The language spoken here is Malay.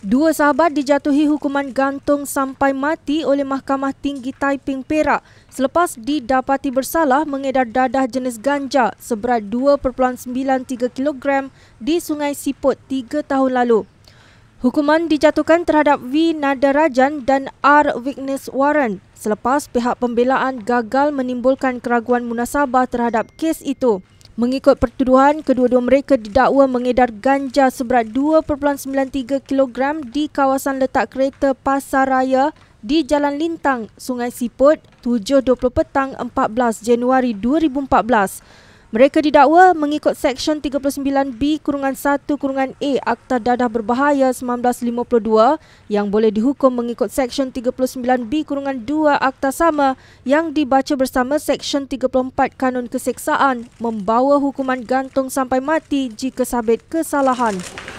Dua sahabat dijatuhi hukuman gantung sampai mati oleh Mahkamah Tinggi Taiping Perak selepas didapati bersalah mengedar dadah jenis ganja seberat 2.93 kg di Sungai Siput tiga tahun lalu. Hukuman dijatuhkan terhadap V. Nadarajan dan R. Witness Warren selepas pihak pembelaan gagal menimbulkan keraguan munasabah terhadap kes itu. Mengikut pertuduhan, kedua-dua mereka didakwa mengedar ganja seberat 2.93 kg di kawasan letak kereta Pasar Raya di Jalan Lintang, Sungai Siput, 7.20 petang 14 Januari 2014. Mereka didakwa mengikut Seksyen 39B Kurungan 1 Kurungan A Akta Dadah Berbahaya 1952 yang boleh dihukum mengikut Seksyen 39B Kurungan 2 Akta Sama yang dibaca bersama Seksyen 34 Kanun Keseksaan membawa hukuman gantung sampai mati jika sabit kesalahan.